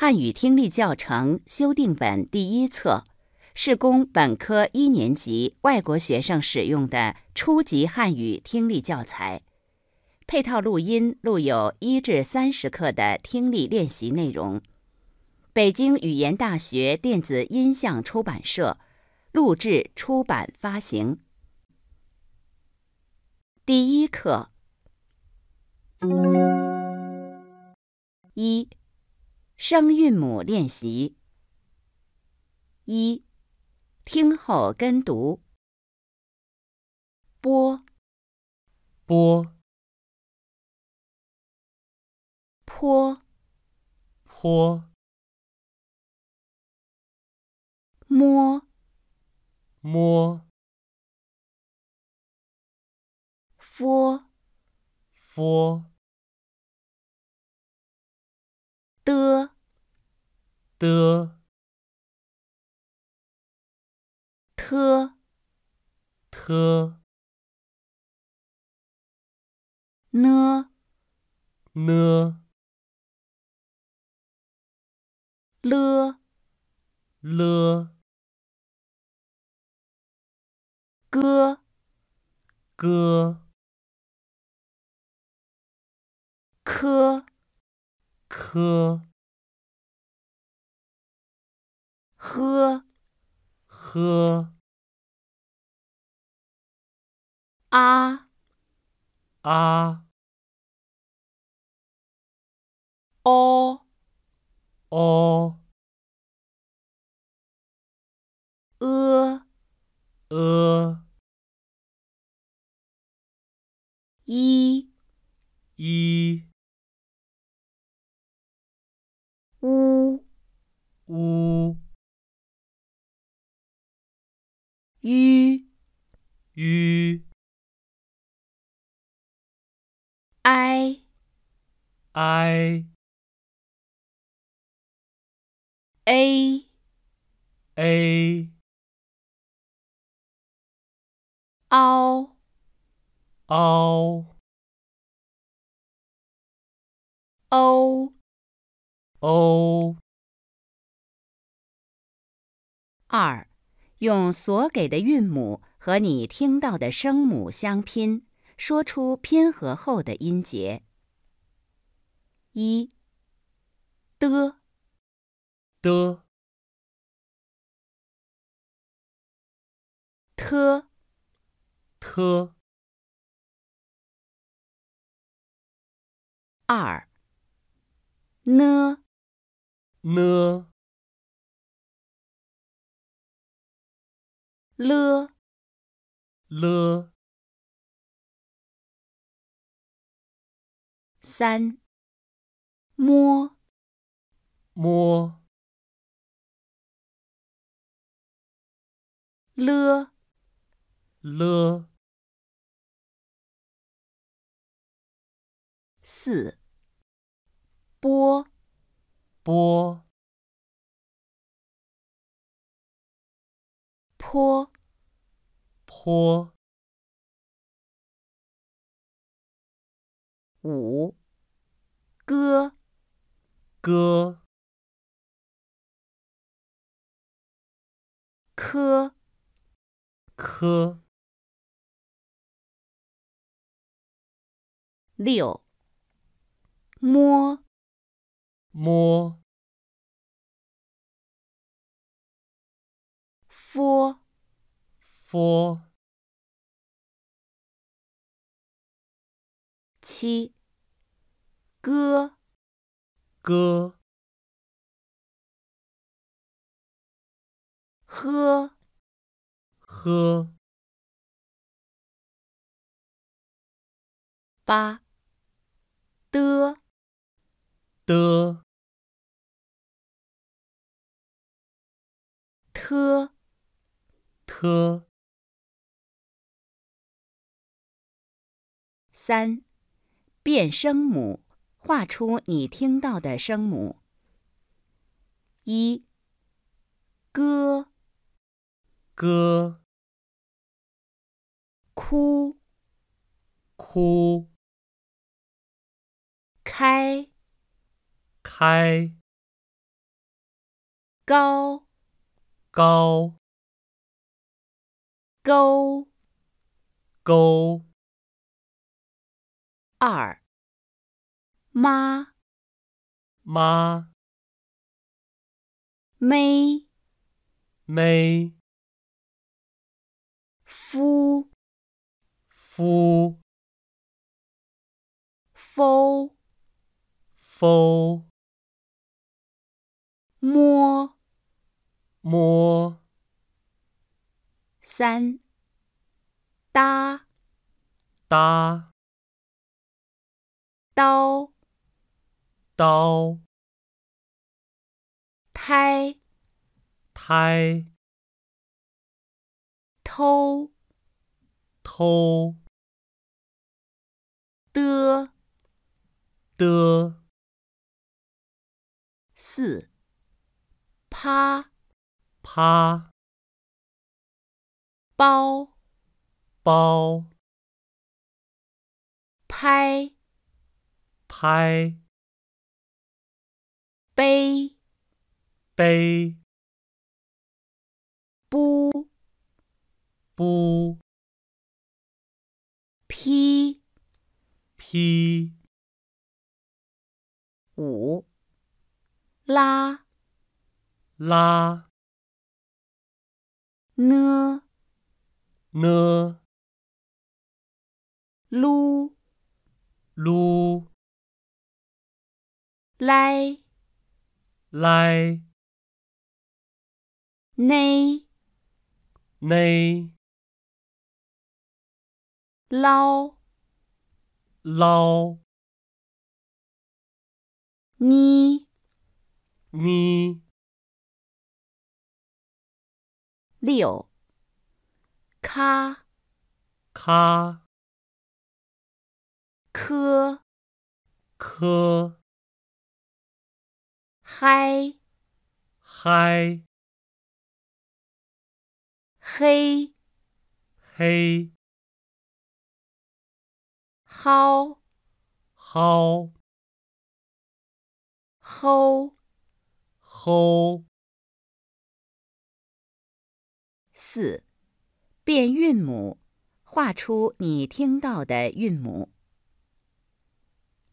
汉语听力教程修订本第一册是供本科一年级外国学生使用的初级汉语听力教材，配套录音录有一至三十课的听力练习内容。北京语言大学电子音像出版社录制、出版、发行。第一课，一。声韵母练习。一听后跟读波，波，坡，坡，摸，摸，f f d d t t n n l l g g k k 呵呵。啊啊。哦哦。呃呃。一一。呜呜。u u i i a a o o o o 二。用所给的韵母和你听到的声母相拼，说出拼合后的音节。一 d d t 特二，n，n。了了三摸摸了了四波。波坡坡五歌歌科科六摸摸 fu 佛。七，歌，哥喝，喝。八，的，的，特，特。三，变声母，画出你听到的声母。一，哥，哥，哭，哭，开，开，高，高，勾，勾。二，妈妈，妹妹，夫夫，夫夫，摸摸，三，哒哒。刀刀，胎胎，偷偷，的的，四趴趴，包包，拍。嗨，背背，不不，劈劈，五拉拉，呢呢，撸撸。来来，内内，捞捞，你你六咔咔，科科。嗨，嗨，嘿，嘿，好，好，吼，吼。四，变韵母，画出你听到的韵母。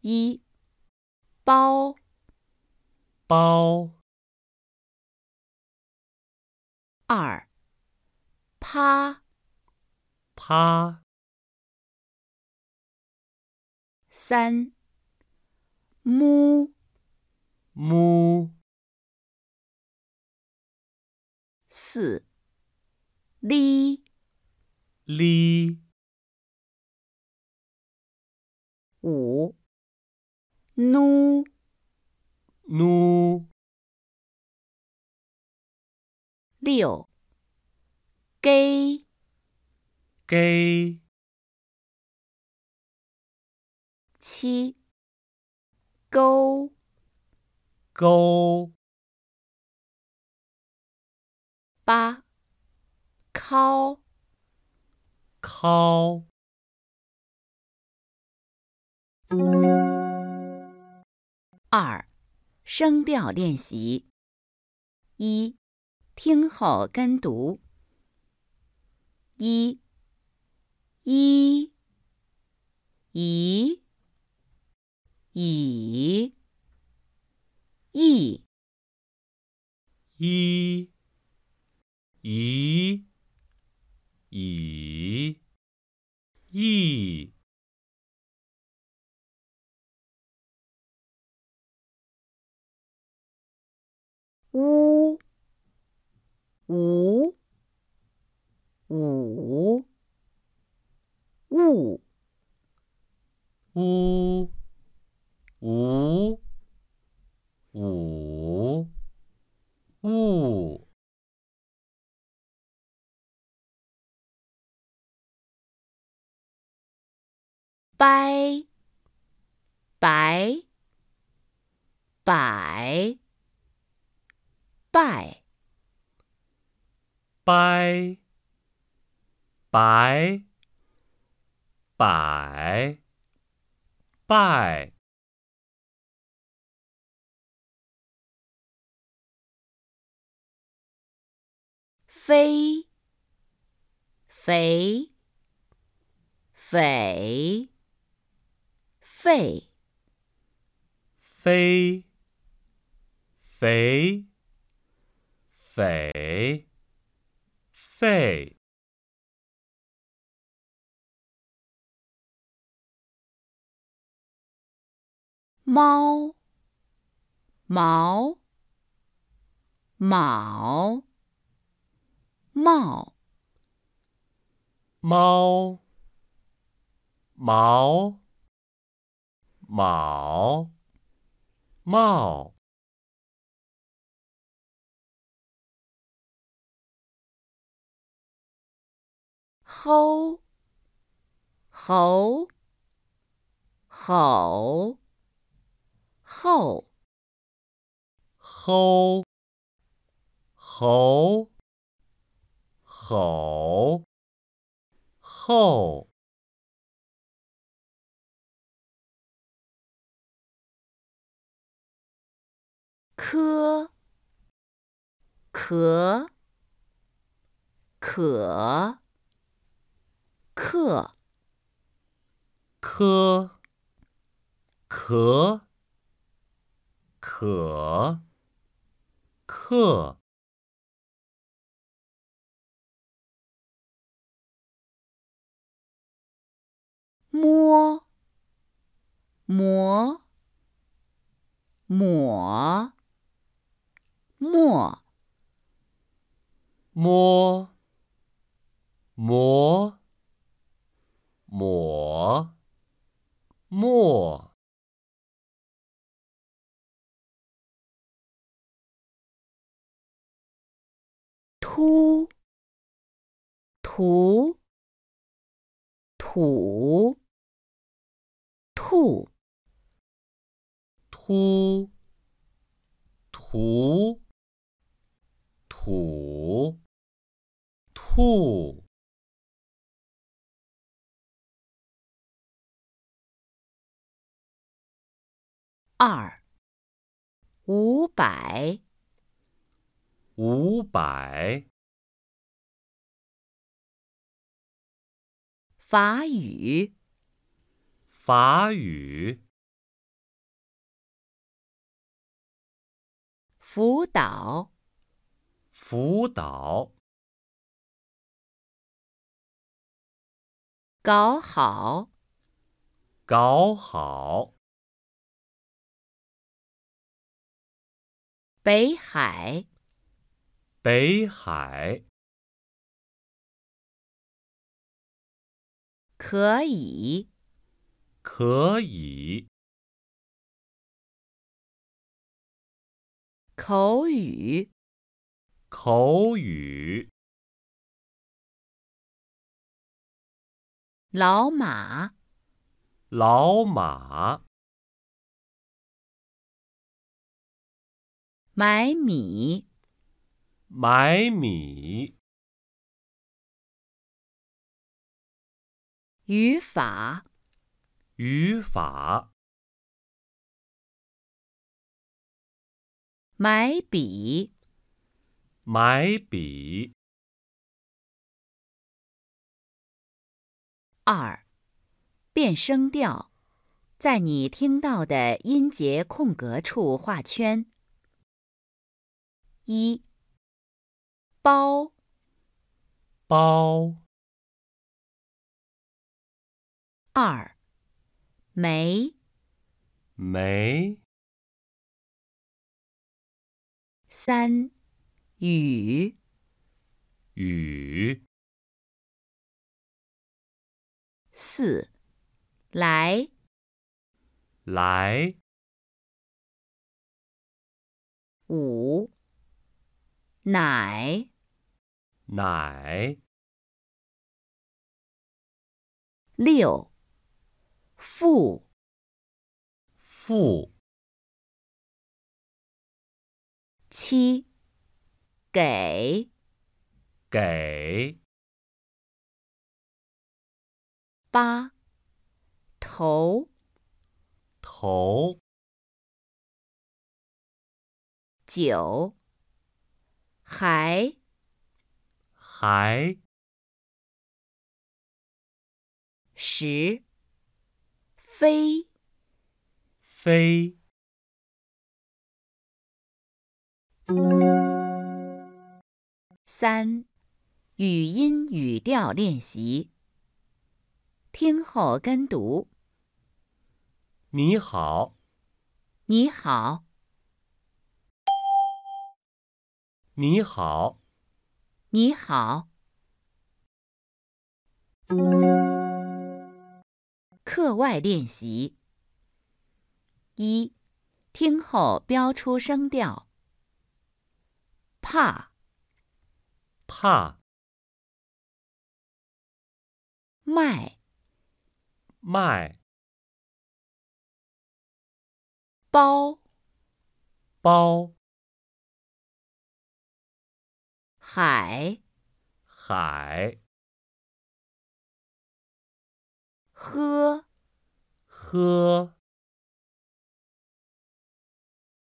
一，包。包二趴趴三摸摸四哩哩五努。六，给，给，七，勾，勾，八，敲敲。二。声调练习。一听后跟读：一、一、一、已、一、一、已、一。u，u，u，u，u，u，u，掰，掰，掰。拜，拜，拜，百，拜，飞，肥，匪，费，飞，肥。肥，匪。猫，毛，毛，帽。猫，毛，毛，帽。吼！吼！吼！吼！吼！吼！吼！科，渴！渴！课，科，可，可，课，摸，磨，抹，墨，摸，模。抹墨，突涂土，吐突涂土，吐。二五百，五百。法语，法语。辅导，辅导。搞好，搞好。北海，北海，可以，可以，口语，口语，老马，老马。买米，买米。语法，语法。买笔，买笔。二，变声调，在你听到的音节空格处画圈。一包包，二梅梅，三雨雨，四来来，五。奶，奶。六，负，负七，给，给八，头，头九。还还十飞飞三语音语调练习，听后跟读。你好，你好。你好，你好。课外练习一，听后标出声调。怕，怕。卖，卖。包，包。海，海。喝，喝。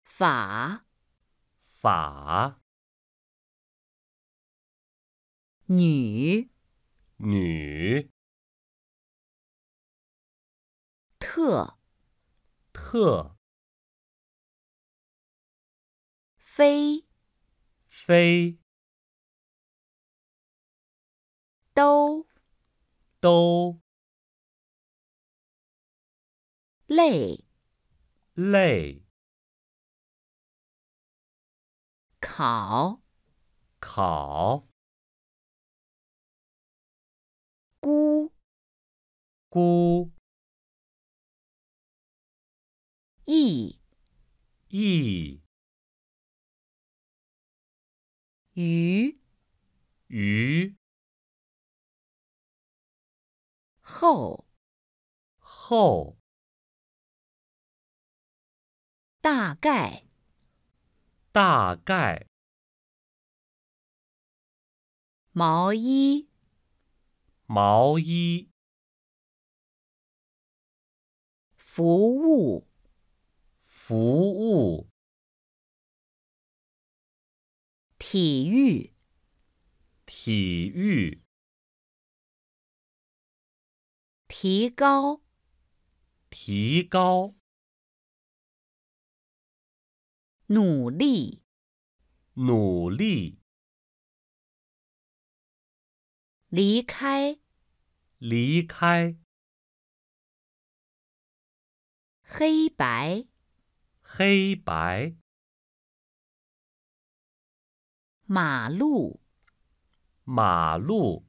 法，法。女，女。特，特。飞，飞。都都，累累，考考，孤孤，异异，鱼鱼。后，后，大概，大概，毛衣，毛衣，服务，服务，体育，体育。提高，提高；努力，努力；离开，离开；黑白，黑白；马路，马路。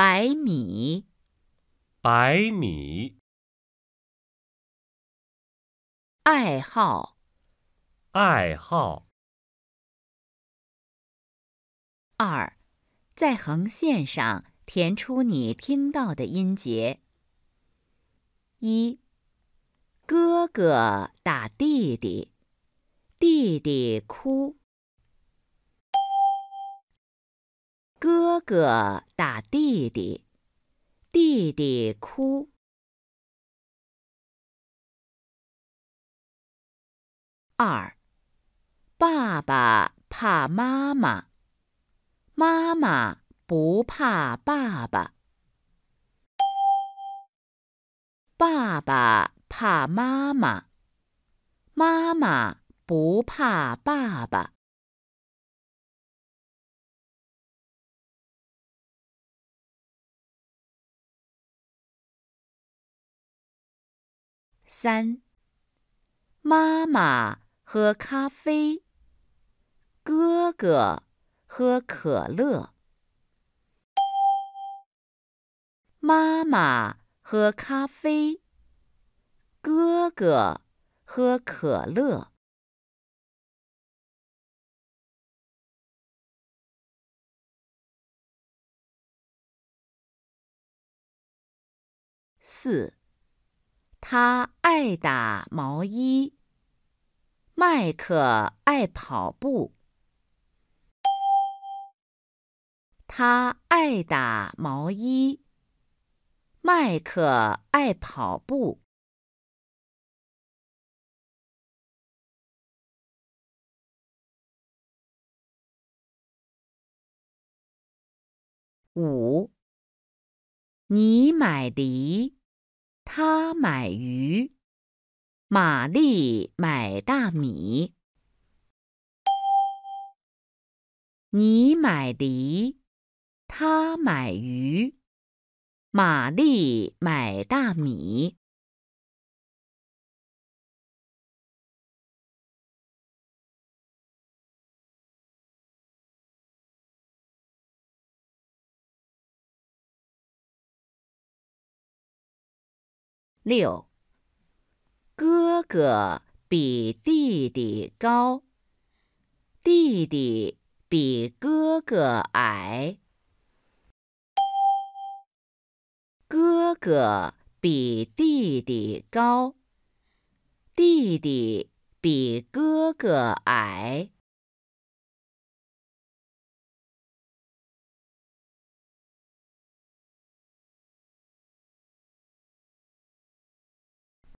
白米，白米。爱好，爱好。二，在横线上填出你听到的音节。一，哥哥打弟弟，弟弟哭。哥哥打弟弟，弟弟哭。二，爸爸怕妈妈，妈妈不怕爸爸。爸爸怕妈妈，妈妈不怕爸爸。三，妈妈喝咖啡，哥哥喝可乐。妈妈喝咖啡，哥哥喝可乐。四。他爱打毛衣，麦克爱跑步。他爱打毛衣，麦克爱跑步。五，你买梨。他买鱼，玛丽买大米，你买梨，他买鱼，玛丽买大米。六，哥哥比弟弟高，弟弟比哥哥矮。哥哥比弟弟高，弟弟比哥哥矮。